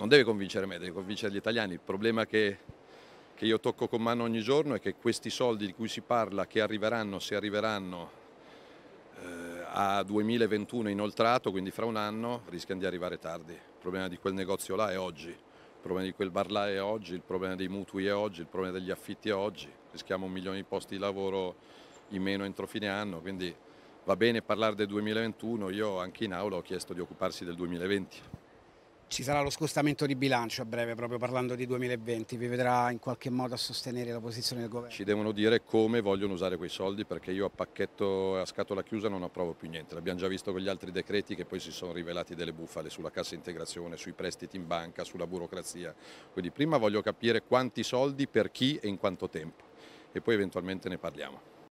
non deve convincere me, deve convincere gli italiani. Il problema che, che io tocco con mano ogni giorno è che questi soldi di cui si parla, che arriveranno, se arriveranno, eh, a 2021 inoltrato, quindi fra un anno, rischiano di arrivare tardi. Il problema di quel negozio là è oggi, il problema di quel bar là è oggi, il problema dei mutui è oggi, il problema degli affitti è oggi. Rischiamo un milione di posti di lavoro in meno entro fine anno, quindi va bene parlare del 2021, io anche in aula ho chiesto di occuparsi del 2020. Ci sarà lo scostamento di bilancio a breve, proprio parlando di 2020, vi vedrà in qualche modo a sostenere la posizione del governo? Ci devono dire come vogliono usare quei soldi perché io a pacchetto e a scatola chiusa non approvo più niente, l'abbiamo già visto con gli altri decreti che poi si sono rivelati delle bufale sulla cassa integrazione, sui prestiti in banca, sulla burocrazia, quindi prima voglio capire quanti soldi, per chi e in quanto tempo e poi eventualmente ne parliamo.